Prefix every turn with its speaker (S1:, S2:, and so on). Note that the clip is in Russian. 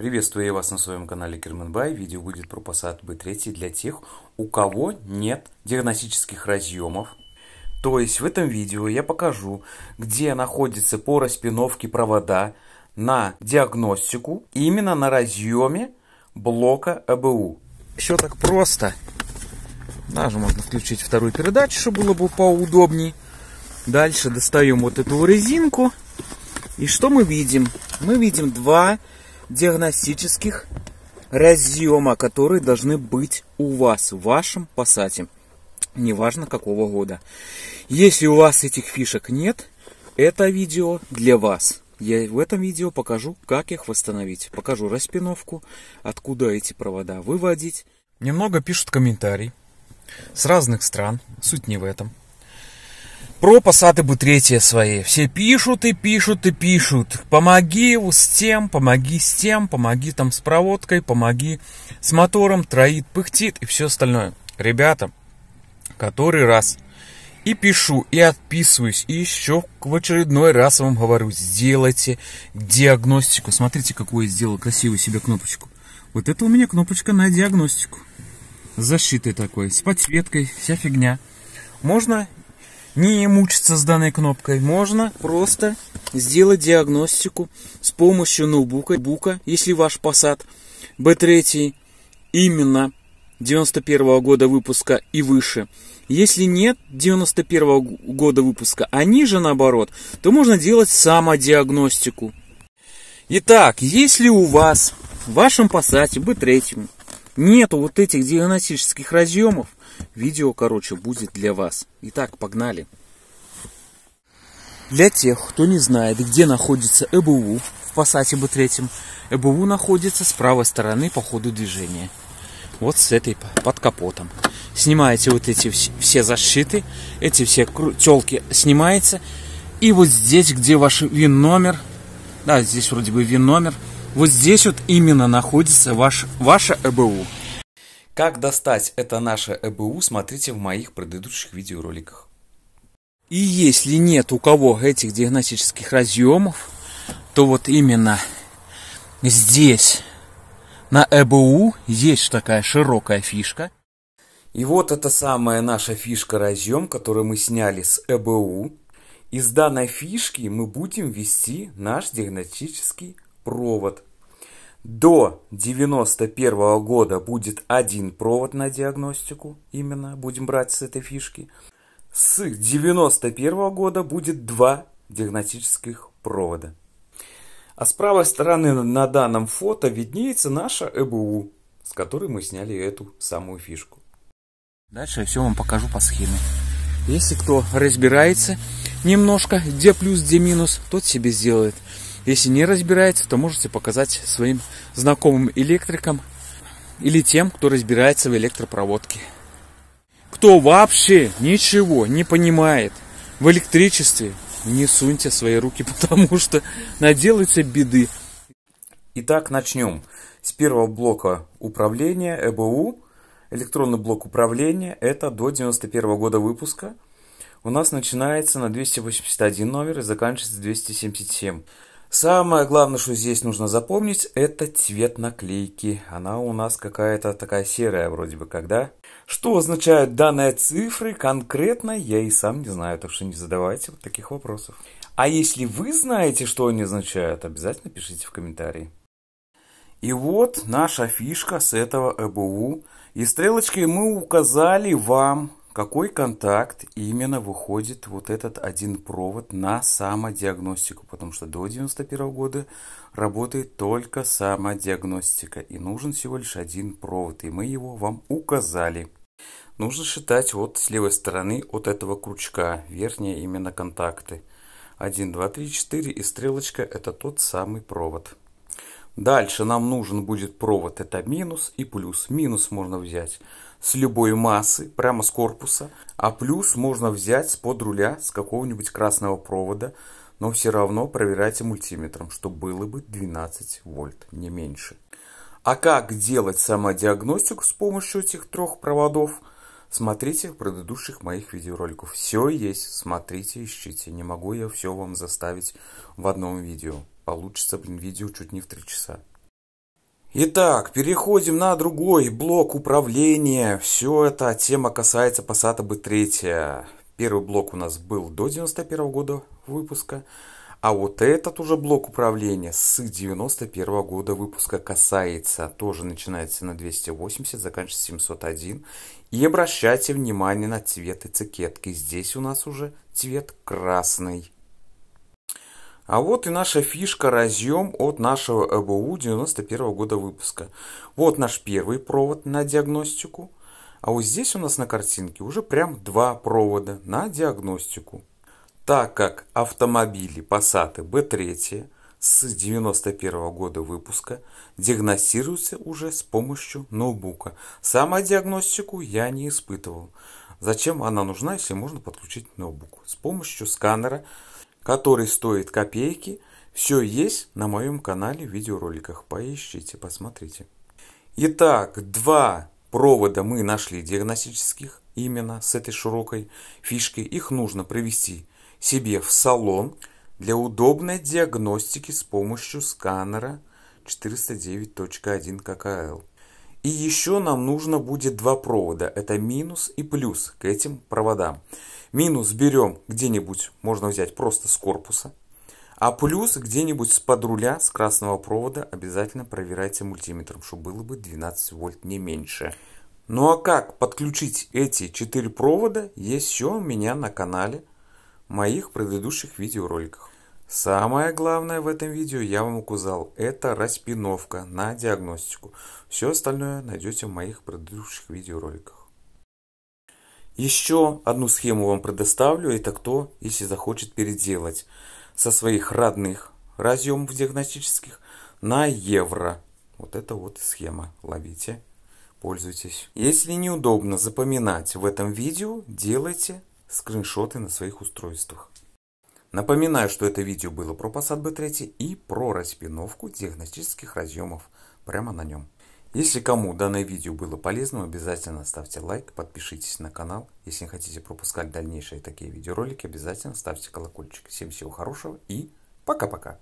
S1: Приветствую я вас на своем канале Керменбай. Видео будет про Passat B3 для тех, у кого нет диагностических разъемов. То есть в этом видео я покажу, где находится по распиновке провода на диагностику, именно на разъеме блока АБУ. Все так просто. Даже можно включить вторую передачу, чтобы было бы поудобней. Дальше достаем вот эту резинку. И что мы видим? Мы видим два диагностических разъема, которые должны быть у вас в вашем пассате. Неважно какого года. Если у вас этих фишек нет, это видео для вас. Я в этом видео покажу, как их восстановить. Покажу распиновку, откуда эти провода выводить. Немного пишут комментарий с разных стран. Суть не в этом про посады бы бытретия свои. Все пишут и пишут и пишут. Помоги с тем, помоги с тем, помоги там с проводкой, помоги с мотором, троит, пыхтит и все остальное. Ребята, который раз и пишу, и отписываюсь, и еще в очередной раз вам говорю, сделайте диагностику. Смотрите, какую я сделал красивую себе кнопочку. Вот это у меня кнопочка на диагностику. Защитой такой, с подсветкой, вся фигня. Можно не мучиться с данной кнопкой. Можно просто сделать диагностику с помощью ноутбука, бука, если ваш Passat B3 именно 91 года выпуска и выше. Если нет 91 года выпуска, а ниже наоборот, то можно делать самодиагностику. Итак, если у вас в вашем Passat B3 нету вот этих диагностических разъемов, Видео, короче, будет для вас. Итак, погнали. Для тех, кто не знает, где находится ЭБУ в Passat B3, ЭБУ находится с правой стороны по ходу движения. Вот с этой под капотом. Снимаете вот эти все защиты, эти все телки снимается. И вот здесь, где ваш ВИН-номер, да, здесь вроде бы ВИН-номер, вот здесь вот именно находится ваш, ваше ЭБУ. Как достать это наше ЭБУ, смотрите в моих предыдущих видеороликах. И если нет у кого этих диагностических разъемов, то вот именно здесь на ЭБУ есть такая широкая фишка. И вот это самая наша фишка-разъем, который мы сняли с ЭБУ. Из данной фишки мы будем вести наш диагностический провод – до 91 -го года будет один провод на диагностику, именно будем брать с этой фишки. С 91 -го года будет два диагностических провода. А с правой стороны на данном фото виднеется наша ЭБУ, с которой мы сняли эту самую фишку. Дальше я все вам покажу по схеме. Если кто разбирается немножко, где плюс, где минус, тот себе сделает. Если не разбирается, то можете показать своим знакомым электрикам или тем, кто разбирается в электропроводке. Кто вообще ничего не понимает в электричестве, не суньте свои руки, потому что наделается беды. Итак, начнем с первого блока управления ЭБУ. Электронный блок управления – это до 91 года выпуска. У нас начинается на 281 номер и заканчивается 277. Самое главное, что здесь нужно запомнить, это цвет наклейки. Она у нас какая-то такая серая вроде бы, когда. Что означают данные цифры конкретно, я и сам не знаю, так что не задавайте вот таких вопросов. А если вы знаете, что они означают, обязательно пишите в комментарии. И вот наша фишка с этого ЭБУ. И стрелочкой мы указали вам какой контакт именно выходит вот этот один провод на самодиагностику, потому что до 91 года работает только самодиагностика и нужен всего лишь один провод, и мы его вам указали. Нужно считать вот с левой стороны от этого крючка, верхние именно контакты. 1, 2, 3, 4 и стрелочка это тот самый провод. Дальше нам нужен будет провод это минус и плюс. Минус можно взять с любой массы, прямо с корпуса. А плюс можно взять с под руля, с какого-нибудь красного провода, но все равно проверяйте мультиметром, что было бы 12 вольт, не меньше. А как делать самодиагностику с помощью этих трех проводов, смотрите в предыдущих моих видеороликах. Все есть, смотрите, ищите. Не могу я все вам заставить в одном видео. Получится, блин, видео чуть не в 3 часа. Итак, переходим на другой блок управления. Все эта тема касается Passat B3. Первый блок у нас был до 91 года выпуска. А вот этот уже блок управления с 91 года выпуска касается. Тоже начинается на 280, заканчивается 701. И обращайте внимание на цвет этикетки. Здесь у нас уже цвет красный. А вот и наша фишка разъем от нашего ЭБУ 91 года выпуска. Вот наш первый провод на диагностику. А вот здесь у нас на картинке уже прям два провода на диагностику. Так как автомобили Passat B3 с 91 года выпуска диагностируются уже с помощью ноутбука. Сама диагностику я не испытывал. Зачем она нужна, если можно подключить ноутбук? С помощью сканера который стоит копейки. Все есть на моем канале в видеороликах. Поищите, посмотрите. Итак, два провода мы нашли диагностических именно с этой широкой фишкой. Их нужно провести себе в салон для удобной диагностики с помощью сканера 409.1 ККЛ. И еще нам нужно будет два провода. Это минус и плюс к этим проводам. Минус берем где-нибудь, можно взять просто с корпуса. А плюс где-нибудь с подруля с красного провода обязательно проверяйте мультиметром, чтобы было бы 12 вольт не меньше. Ну а как подключить эти 4 провода, есть все у меня на канале в моих предыдущих видеороликах. Самое главное в этом видео я вам указал, это распиновка на диагностику. Все остальное найдете в моих предыдущих видеороликах. Еще одну схему вам предоставлю, это кто, если захочет переделать со своих родных разъемов диагностических на евро. Вот это вот схема, ловите, пользуйтесь. Если неудобно запоминать в этом видео, делайте скриншоты на своих устройствах. Напоминаю, что это видео было про Passat B3 и про распиновку диагностических разъемов прямо на нем. Если кому данное видео было полезным, обязательно ставьте лайк, подпишитесь на канал. Если не хотите пропускать дальнейшие такие видеоролики, обязательно ставьте колокольчик. Всем всего хорошего и пока-пока!